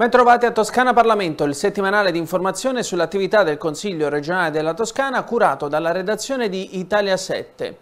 Ben trovati a Toscana Parlamento, il settimanale di informazione sull'attività del Consiglio regionale della Toscana curato dalla redazione di Italia 7.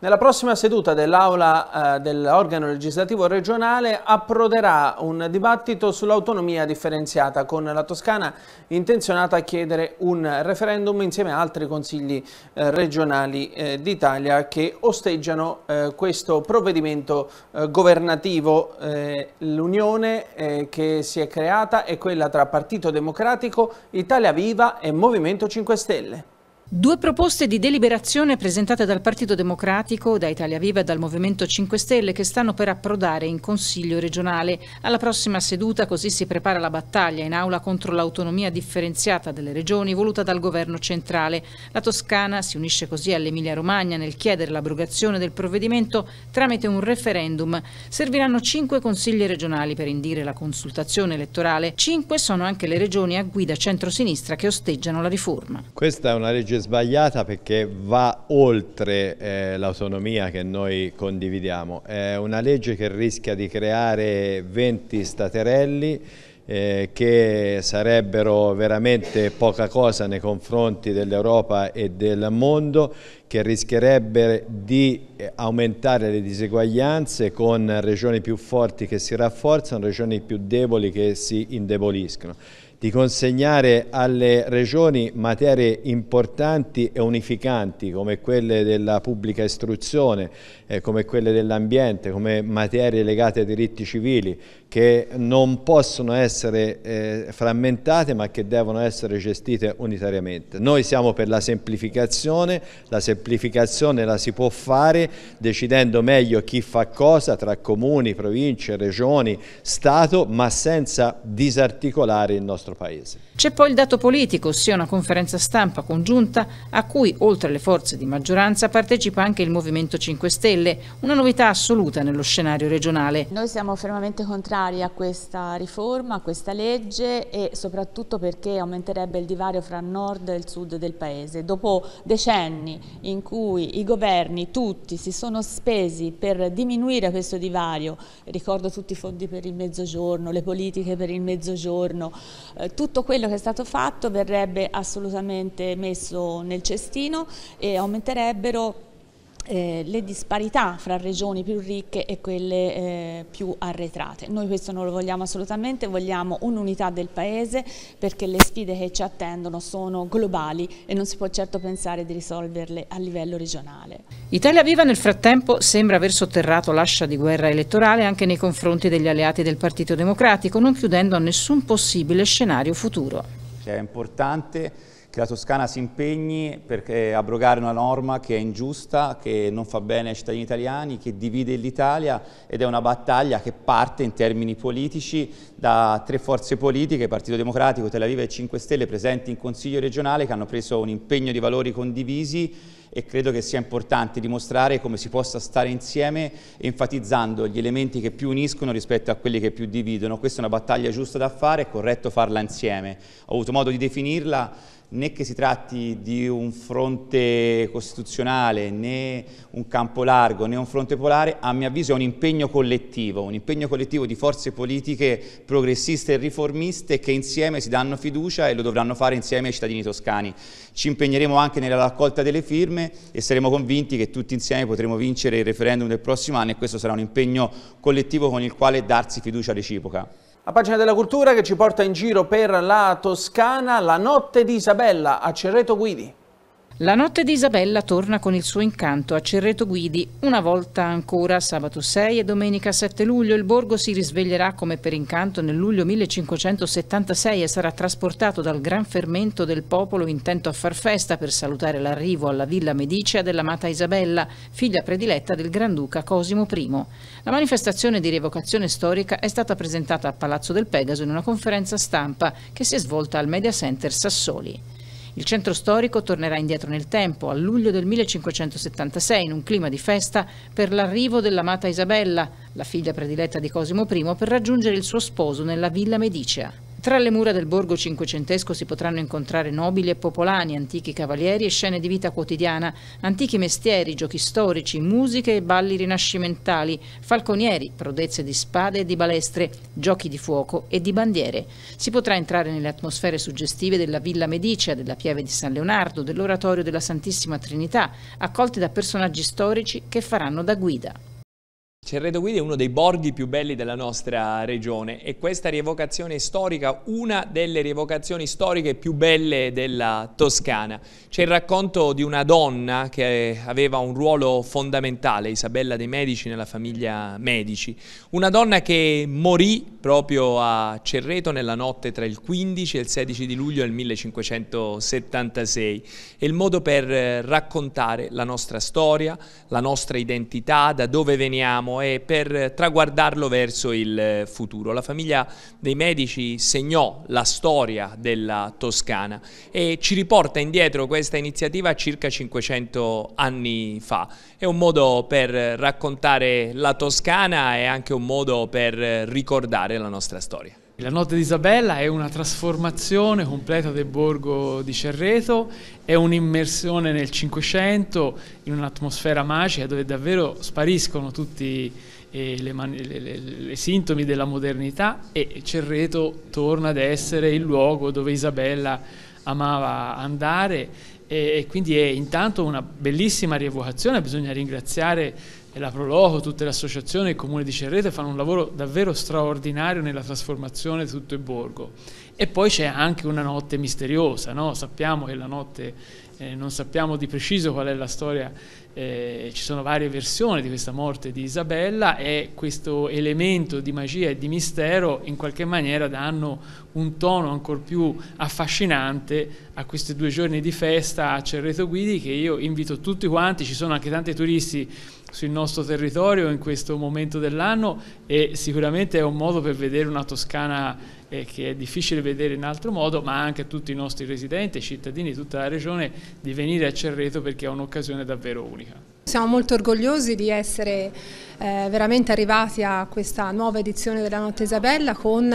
Nella prossima seduta dell'Aula eh, dell'organo legislativo regionale approderà un dibattito sull'autonomia differenziata con la Toscana intenzionata a chiedere un referendum insieme a altri consigli eh, regionali eh, d'Italia che osteggiano eh, questo provvedimento eh, governativo. Eh, l'unione che si è creata è quella tra Partito Democratico, Italia Viva e Movimento 5 Stelle. Due proposte di deliberazione presentate dal Partito Democratico, da Italia Viva e dal Movimento 5 Stelle che stanno per approdare in Consiglio regionale. Alla prossima seduta così si prepara la battaglia in aula contro l'autonomia differenziata delle regioni voluta dal governo centrale. La Toscana si unisce così all'Emilia Romagna nel chiedere l'abrogazione del provvedimento tramite un referendum. Serviranno cinque consigli regionali per indire la consultazione elettorale. Cinque sono anche le regioni a guida centrosinistra che osteggiano la riforma. Questa è una legge sbagliata perché va oltre eh, l'autonomia che noi condividiamo, è una legge che rischia di creare 20 staterelli eh, che sarebbero veramente poca cosa nei confronti dell'Europa e del mondo, che rischierebbe di eh, aumentare le diseguaglianze con regioni più forti che si rafforzano, regioni più deboli che si indeboliscono di consegnare alle regioni materie importanti e unificanti come quelle della pubblica istruzione, eh, come quelle dell'ambiente, come materie legate ai diritti civili che non possono essere eh, frammentate ma che devono essere gestite unitariamente. Noi siamo per la semplificazione, la semplificazione la si può fare decidendo meglio chi fa cosa tra comuni, province, regioni, Stato ma senza disarticolare il nostro nostro Paese. C'è poi il dato politico, ossia una conferenza stampa congiunta a cui, oltre alle forze di maggioranza, partecipa anche il Movimento 5 Stelle, una novità assoluta nello scenario regionale. Noi siamo fermamente contrari a questa riforma, a questa legge e soprattutto perché aumenterebbe il divario fra nord e sud del Paese. Dopo decenni in cui i governi tutti si sono spesi per diminuire questo divario, ricordo tutti i fondi per il mezzogiorno, le politiche per il mezzogiorno, eh, tutto quello che è stato fatto verrebbe assolutamente messo nel cestino e aumenterebbero eh, le disparità fra regioni più ricche e quelle eh, più arretrate. Noi questo non lo vogliamo assolutamente, vogliamo un'unità del Paese perché le sfide che ci attendono sono globali e non si può certo pensare di risolverle a livello regionale. Italia Viva nel frattempo sembra aver sotterrato l'ascia di guerra elettorale anche nei confronti degli alleati del Partito Democratico, non chiudendo a nessun possibile scenario futuro. Cioè, è importante che la Toscana si impegni per abrogare una norma che è ingiusta, che non fa bene ai cittadini italiani, che divide l'Italia ed è una battaglia che parte in termini politici da tre forze politiche, Partito Democratico, Tel Aviv e 5 Stelle presenti in Consiglio regionale che hanno preso un impegno di valori condivisi e credo che sia importante dimostrare come si possa stare insieme enfatizzando gli elementi che più uniscono rispetto a quelli che più dividono. Questa è una battaglia giusta da fare, è corretto farla insieme. Ho avuto modo di definirla né che si tratti di un fronte costituzionale, né un campo largo, né un fronte polare, a mio avviso è un impegno collettivo, un impegno collettivo di forze politiche progressiste e riformiste che insieme si danno fiducia e lo dovranno fare insieme ai cittadini toscani. Ci impegneremo anche nella raccolta delle firme firme e saremo convinti che tutti insieme potremo vincere il referendum del prossimo anno e questo sarà un impegno collettivo con il quale darsi fiducia reciproca. La pagina della cultura che ci porta in giro per la Toscana, la notte di Isabella a Cerreto Guidi. La notte di Isabella torna con il suo incanto a Cerreto Guidi. Una volta ancora, sabato 6 e domenica 7 luglio, il borgo si risveglierà come per incanto nel luglio 1576 e sarà trasportato dal gran fermento del popolo intento a far festa per salutare l'arrivo alla Villa Medicea dell'amata Isabella, figlia prediletta del Granduca Cosimo I. La manifestazione di rievocazione storica è stata presentata a Palazzo del Pegaso in una conferenza stampa che si è svolta al Media Center Sassoli. Il centro storico tornerà indietro nel tempo, a luglio del 1576, in un clima di festa per l'arrivo dell'amata Isabella, la figlia prediletta di Cosimo I, per raggiungere il suo sposo nella Villa Medicea. Tra le mura del borgo cinquecentesco si potranno incontrare nobili e popolani, antichi cavalieri e scene di vita quotidiana, antichi mestieri, giochi storici, musiche e balli rinascimentali, falconieri, prodezze di spade e di balestre, giochi di fuoco e di bandiere. Si potrà entrare nelle atmosfere suggestive della Villa Medicea, della Pieve di San Leonardo, dell'Oratorio della Santissima Trinità, accolti da personaggi storici che faranno da guida. Cerreto Guidi è uno dei borghi più belli della nostra regione e questa rievocazione storica, una delle rievocazioni storiche più belle della Toscana. C'è il racconto di una donna che aveva un ruolo fondamentale, Isabella dei Medici, nella famiglia Medici. Una donna che morì proprio a Cerreto nella notte tra il 15 e il 16 di luglio del 1576. È il modo per raccontare la nostra storia, la nostra identità, da dove veniamo e per traguardarlo verso il eh, futuro. La famiglia dei Medici segnò la storia della Toscana e ci riporta indietro questa iniziativa circa 500 anni fa. È un modo per raccontare la Toscana e anche un modo per ricordare la nostra storia. La notte di Isabella è una trasformazione completa del borgo di Cerreto, è un'immersione nel Cinquecento in un'atmosfera magica dove davvero spariscono tutti i eh, sintomi della modernità e Cerreto torna ad essere il luogo dove Isabella amava andare e, e quindi è intanto una bellissima rievocazione, bisogna ringraziare e la Proloco, tutte le associazioni, il comune di Cerrete fanno un lavoro davvero straordinario nella trasformazione di tutto il borgo. E poi c'è anche una notte misteriosa, no? sappiamo che la notte, eh, non sappiamo di preciso qual è la storia, eh, ci sono varie versioni di questa morte di Isabella e questo elemento di magia e di mistero in qualche maniera danno un tono ancora più affascinante a questi due giorni di festa a Cerreto Guidi che io invito tutti quanti, ci sono anche tanti turisti sul nostro territorio in questo momento dell'anno e sicuramente è un modo per vedere una Toscana eh, che è difficile vedere in altro modo, ma anche a tutti i nostri residenti, cittadini tutta la regione, di venire a Cerreto perché è un'occasione davvero unica. Siamo molto orgogliosi di essere eh, veramente arrivati a questa nuova edizione della Notte Isabella con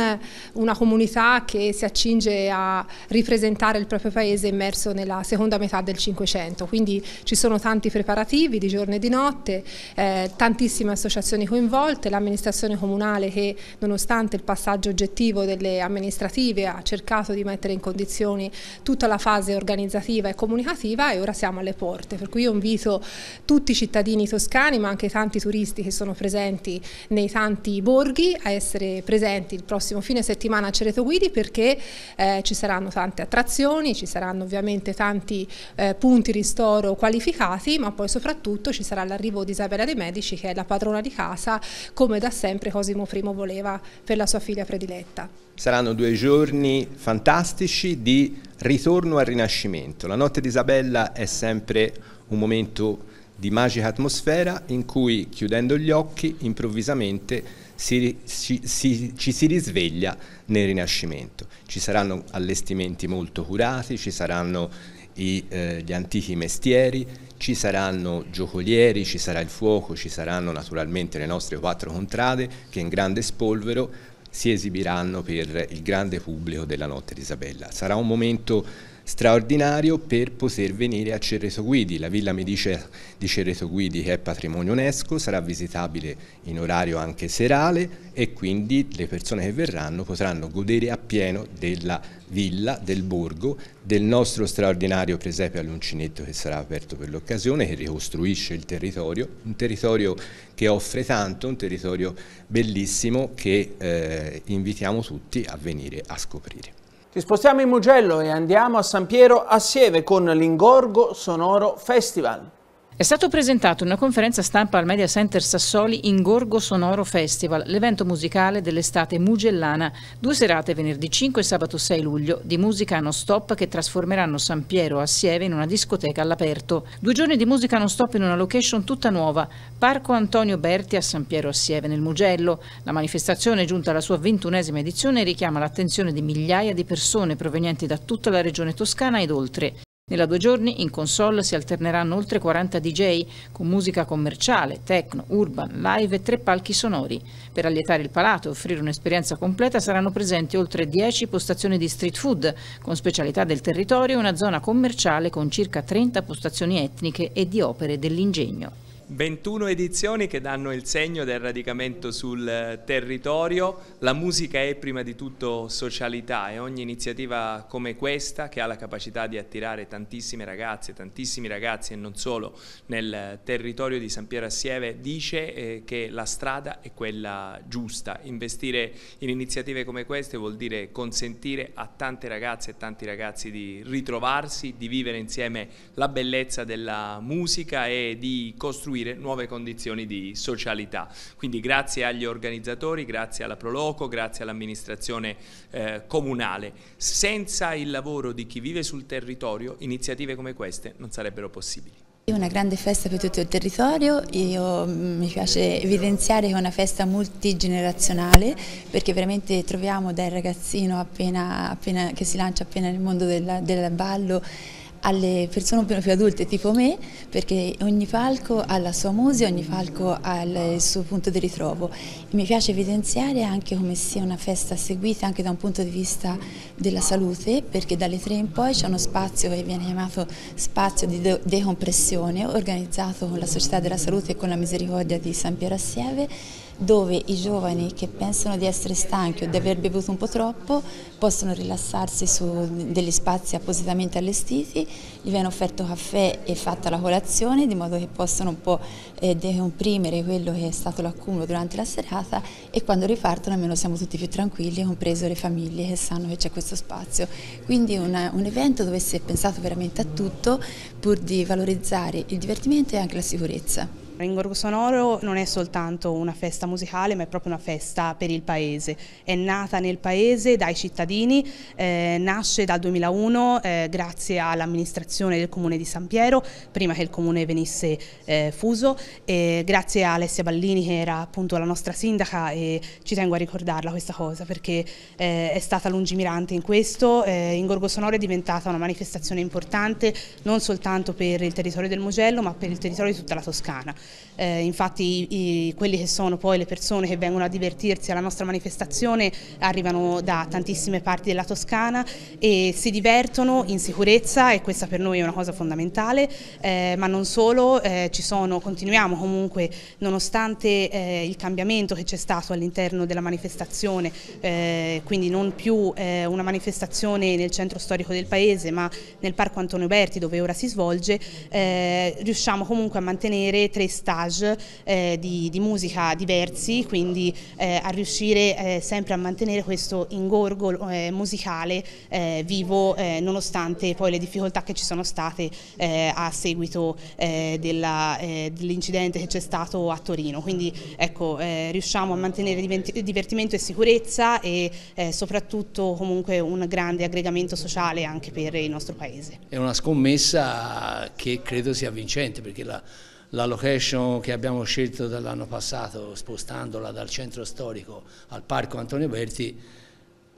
una comunità che si accinge a ripresentare il proprio paese immerso nella seconda metà del Cinquecento. Quindi ci sono tanti preparativi di giorno e di notte, eh, tantissime associazioni coinvolte, l'amministrazione comunale che nonostante il passaggio oggettivo delle amministrative ha cercato di mettere in condizioni tutta la fase organizzativa e comunicativa e ora siamo alle porte. Per cui io invito tutti tutti i cittadini toscani ma anche tanti turisti che sono presenti nei tanti borghi a essere presenti il prossimo fine settimana a Cereto Guidi perché eh, ci saranno tante attrazioni, ci saranno ovviamente tanti eh, punti ristoro qualificati ma poi soprattutto ci sarà l'arrivo di Isabella De Medici che è la padrona di casa come da sempre Cosimo I voleva per la sua figlia prediletta. Saranno due giorni fantastici di ritorno al Rinascimento. La notte di Isabella è sempre un momento di magica atmosfera in cui chiudendo gli occhi improvvisamente si, si, si, ci si risveglia nel Rinascimento. Ci saranno allestimenti molto curati, ci saranno i, eh, gli antichi mestieri, ci saranno giocolieri, ci sarà il fuoco, ci saranno naturalmente le nostre quattro contrade che in grande spolvero si esibiranno per il grande pubblico della notte di Isabella. Sarà un momento straordinario per poter venire a Cerreto Guidi. La villa Medice di Cerreto Guidi che è patrimonio UNESCO sarà visitabile in orario anche serale e quindi le persone che verranno potranno godere appieno della villa, del borgo, del nostro straordinario presepe all'uncinetto che sarà aperto per l'occasione, che ricostruisce il territorio, un territorio che offre tanto, un territorio bellissimo che eh, invitiamo tutti a venire a scoprire. Ci spostiamo in Mugello e andiamo a San Piero assieme con l'Ingorgo Sonoro Festival. È stato presentato in una conferenza stampa al Media Center Sassoli in Gorgo Sonoro Festival, l'evento musicale dell'estate mugellana, due serate venerdì 5 e sabato 6 luglio di musica non stop che trasformeranno San Piero a Sieve in una discoteca all'aperto. Due giorni di musica non stop in una location tutta nuova, Parco Antonio Berti a San Piero a Sieve nel Mugello. La manifestazione giunta alla sua ventunesima edizione richiama l'attenzione di migliaia di persone provenienti da tutta la regione toscana ed oltre. Nella due giorni in console si alterneranno oltre 40 DJ con musica commerciale, techno, urban, live e tre palchi sonori. Per allietare il palato e offrire un'esperienza completa saranno presenti oltre 10 postazioni di street food con specialità del territorio e una zona commerciale con circa 30 postazioni etniche e di opere dell'ingegno. 21 edizioni che danno il segno del radicamento sul eh, territorio, la musica è prima di tutto socialità e ogni iniziativa come questa che ha la capacità di attirare tantissime ragazze, tantissimi ragazzi e non solo nel eh, territorio di San Piero Assieve dice eh, che la strada è quella giusta, investire in iniziative come queste vuol dire consentire a tante ragazze e tanti ragazzi di ritrovarsi, di vivere insieme la bellezza della musica e di costruire costruire nuove condizioni di socialità. Quindi grazie agli organizzatori, grazie alla Proloco, grazie all'amministrazione eh, comunale. Senza il lavoro di chi vive sul territorio, iniziative come queste non sarebbero possibili. È una grande festa per tutto il territorio, Io, mm, mi piace evidenziare che è una festa multigenerazionale perché veramente troviamo dal ragazzino appena, appena, che si lancia appena nel mondo del, del ballo alle persone più, più adulte tipo me, perché ogni palco ha la sua musica, ogni palco ha il suo punto di ritrovo. Mi piace evidenziare anche come sia una festa seguita anche da un punto di vista della salute, perché dalle tre in poi c'è uno spazio che viene chiamato spazio di decompressione, organizzato con la Società della Salute e con la Misericordia di San Piero Assieve, dove i giovani che pensano di essere stanchi o di aver bevuto un po' troppo possono rilassarsi su degli spazi appositamente allestiti, gli viene offerto caffè e fatta la colazione di modo che possono un po' eh, decomprimere quello che è stato l'accumulo durante la serata e quando ripartono almeno siamo tutti più tranquilli, compreso le famiglie che sanno che c'è questo spazio. Quindi una, un evento dove si è pensato veramente a tutto pur di valorizzare il divertimento e anche la sicurezza. Gorgo Sonoro non è soltanto una festa musicale ma è proprio una festa per il paese. È nata nel paese dai cittadini, eh, nasce dal 2001 eh, grazie all'amministrazione del comune di San Piero, prima che il comune venisse eh, fuso, grazie a Alessia Ballini che era appunto la nostra sindaca e ci tengo a ricordarla questa cosa perché eh, è stata lungimirante in questo. Eh, in Gorgo Sonoro è diventata una manifestazione importante non soltanto per il territorio del Mugello ma per il territorio di tutta la Toscana. Eh, infatti i, quelli che sono poi le persone che vengono a divertirsi alla nostra manifestazione arrivano da tantissime parti della Toscana e si divertono in sicurezza e questa per noi è una cosa fondamentale, eh, ma non solo, eh, sono, continuiamo comunque nonostante eh, il cambiamento che c'è stato all'interno della manifestazione, eh, quindi non più eh, una manifestazione nel centro storico del paese ma nel parco Antonio Berti dove ora si svolge, riusciamo comunque a mantenere tre stage eh, di, di, musica diversi, quindi eh, a riuscire eh, sempre a mantenere questo ingorgo eh, musicale eh, vivo eh, nonostante poi le difficoltà che ci sono state a seguito dell'incidente dell che c'è stato a Torino. Quindi ecco, riusciamo a mantenere divertimento e sicurezza e soprattutto comunque un grande aggregamento sociale anche per il nostro paese. È una scommessa che credo sia vincente perché la la location che abbiamo scelto dall'anno passato, spostandola dal centro storico al parco Antonio Berti,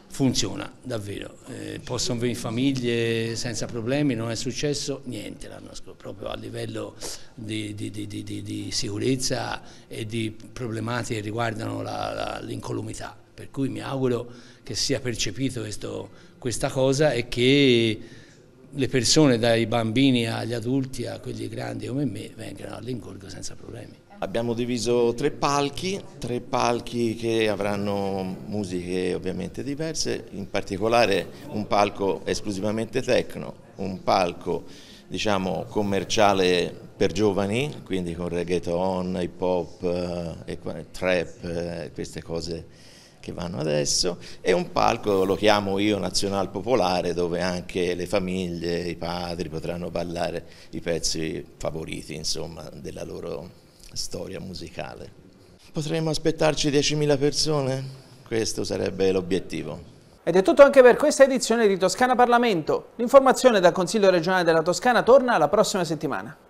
funziona davvero. Eh, possono venire famiglie senza problemi, non è successo niente l'anno scorso, proprio a livello di, di, di, di, sicurezza e di problematiche che riguardano l'incolumità. Per cui mi auguro che sia percepito questo, questa cosa e che le persone dai bambini agli adulti, a quelli grandi come me, vengano all'ingorgo senza problemi. Abbiamo diviso tre palchi, tre palchi che avranno musiche ovviamente diverse, in particolare un palco esclusivamente tecno, un palco diciamo, commerciale per giovani, quindi con reggaeton, hip hop, eh, trap, eh, queste cose che vanno adesso e un palco, lo chiamo io Nazional Popolare, dove anche le famiglie, i padri potranno ballare i pezzi favoriti insomma, della loro storia musicale. Potremmo aspettarci 10.000 persone? Questo sarebbe l'obiettivo. Ed è tutto anche per questa edizione di Toscana Parlamento. L'informazione dal Consiglio regionale della Toscana torna la prossima settimana.